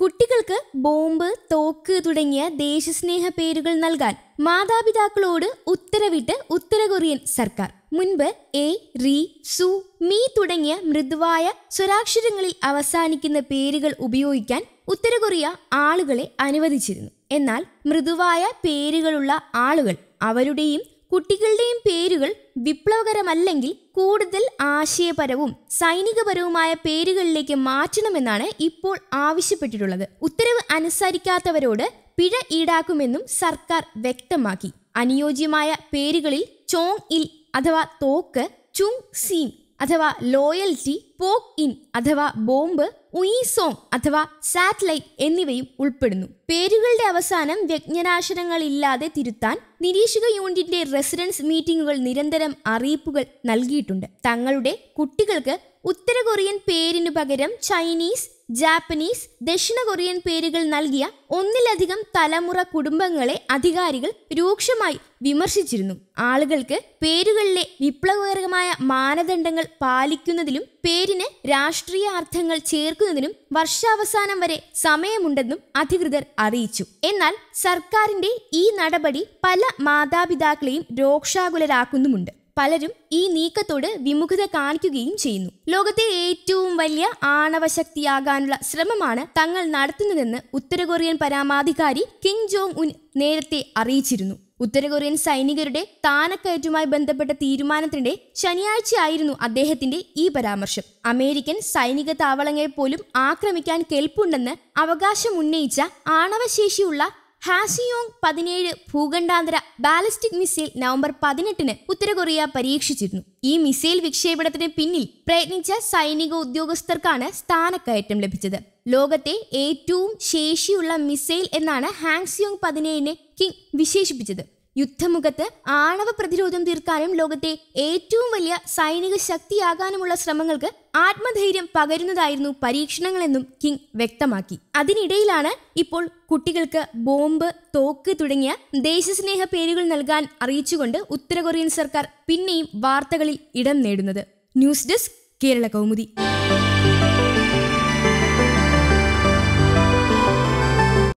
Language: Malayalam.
കുട്ടികൾക്ക് ബോംബ് തോക്ക് തുടങ്ങിയ ദേശസ്നേഹ പേരുകൾ നൽകാൻ മാതാപിതാക്കളോട് ഉത്തരവിട്ട് ഉത്തര കൊറിയൻ സർക്കാർ മുൻപ് എ റി സു മീ തുടങ്ങിയ മൃദുവായ സ്വരാക്ഷരങ്ങളിൽ അവസാനിക്കുന്ന പേരുകൾ ഉപയോഗിക്കാൻ ഉത്തര കൊറിയ ആളുകളെ അനുവദിച്ചിരുന്നു എന്നാൽ മൃദുവായ പേരുകളുള്ള ആളുകൾ അവരുടെയും കുട്ടികളുടെയും പേരുകൾ വിപ്ലവകരമല്ലെങ്കിൽ കൂടുതൽ ആശയപരവും സൈനികപരവുമായ പേരുകളിലേക്ക് മാറ്റണമെന്നാണ് ഇപ്പോൾ ആവശ്യപ്പെട്ടിട്ടുള്ളത് ഉത്തരവ് അനുസരിക്കാത്തവരോട് പിഴ ഈടാക്കുമെന്നും സർക്കാർ വ്യക്തമാക്കി അനുയോജ്യമായ പേരുകളിൽ ചോങ് ഇൽ അഥവാ തോക്ക് ചുങ് സീം അഥവാ ലോയൽറ്റി പോക്ക് ഇൻ അഥവാ ബോംബ് ഉയിസോങ് അഥവാ സാറ്റലൈറ്റ് എന്നിവയും ഉൾപ്പെടുന്നു പേരുകളുടെ അവസാനം വ്യജ്ഞനാശനങ്ങൾ ഇല്ലാതെ തിരുത്താൻ നിരീക്ഷക യൂണിറ്റിന്റെ റെസിഡൻസ് മീറ്റിംഗുകൾ നിരന്തരം അറിയിപ്പുകൾ നൽകിയിട്ടുണ്ട് തങ്ങളുടെ കുട്ടികൾക്ക് ഉത്തര കൊറിയൻ പേരിനു പകരം ചൈനീസ് ജാപ്പനീസ് ദക്ഷിണ കൊറിയൻ പേരുകൾ നൽകിയ ഒന്നിലധികം തലമുറ കുടുംബങ്ങളെ അധികാരികൾ രൂക്ഷമായി വിമർശിച്ചിരുന്നു ആളുകൾക്ക് പേരുകളിലെ വിപ്ലവകരമായ മാനദണ്ഡങ്ങൾ പാലിക്കുന്നതിലും പേരിന് രാഷ്ട്രീയ അർത്ഥങ്ങൾ ചേർക്കുന്നതിനും വർഷാവസാനം വരെ സമയമുണ്ടെന്നും അധികൃതർ അറിയിച്ചു എന്നാൽ സർക്കാരിന്റെ ഈ നടപടി പല മാതാപിതാക്കളെയും രോക്ഷാകുലരാക്കുന്നുമുണ്ട് പലരും ഈ നീക്കത്തോട് വിമുഖത കാണിക്കുകയും ചെയ്യുന്നു ലോകത്തെ ഏറ്റവും വലിയ ആണവശക്തിയാകാനുള്ള ശ്രമമാണ് തങ്ങൾ നടത്തുന്നതെന്ന് ഉത്തര കൊറിയൻ പരമാധികാരി കിങ് ജോങ് ഉൻ നേരത്തെ അറിയിച്ചിരുന്നു ഉത്തര കൊറിയൻ സൈനികരുടെ താനക്കയറ്റുമായി ബന്ധപ്പെട്ട തീരുമാനത്തിന്റെ ശനിയാഴ്ചയായിരുന്നു അദ്ദേഹത്തിന്റെ ഈ പരാമർശം അമേരിക്കൻ സൈനിക താവളങ്ങൾ പോലും ആക്രമിക്കാൻ കെൽപ്പുണ്ടെന്ന് അവകാശമുന്നയിച്ച ആണവശേഷിയുള്ള ഹാസിയോങ് പതിനേഴ് ഭൂഖണ്ഡാന്തര ബാലിസ്റ്റിക് മിസൈൽ നവംബർ പതിനെട്ടിന് ഉത്തര കൊറിയ പരീക്ഷിച്ചിരുന്നു ഈ മിസൈൽ വിക്ഷേപണത്തിന് പിന്നിൽ പ്രയത്നിച്ച സൈനിക ഉദ്യോഗസ്ഥർക്കാണ് സ്ഥാനക്കയറ്റം ലഭിച്ചത് ലോകത്തെ ഏറ്റവും ശേഷിയുള്ള മിസൈൽ എന്നാണ് ഹാങ്സിയോങ് പതിനേഴിനെ കിങ് വിശേഷിപ്പിച്ചത് യുദ്ധമുഖത്ത് ആണവ പ്രതിരോധം തീർക്കാനും ലോകത്തെ ഏറ്റവും വലിയ സൈനിക ശക്തിയാകാനുമുള്ള ശ്രമങ്ങൾക്ക് ആത്മധൈര്യം പകരുന്നതായിരുന്നു പരീക്ഷണങ്ങളെന്നും കിങ് വ്യക്തമാക്കി അതിനിടയിലാണ് ഇപ്പോൾ കുട്ടികൾക്ക് ബോംബ് തോക്ക് തുടങ്ങിയ ദേശസ്നേഹ പേരുകൾ നൽകാൻ അറിയിച്ചുകൊണ്ട് ഉത്തര കൊറിയൻ സർക്കാർ പിന്നെയും വാർത്തകളിൽ ഇടം നേടുന്നത് ന്യൂസ് ഡെസ്ക് കേരള കൗമുദി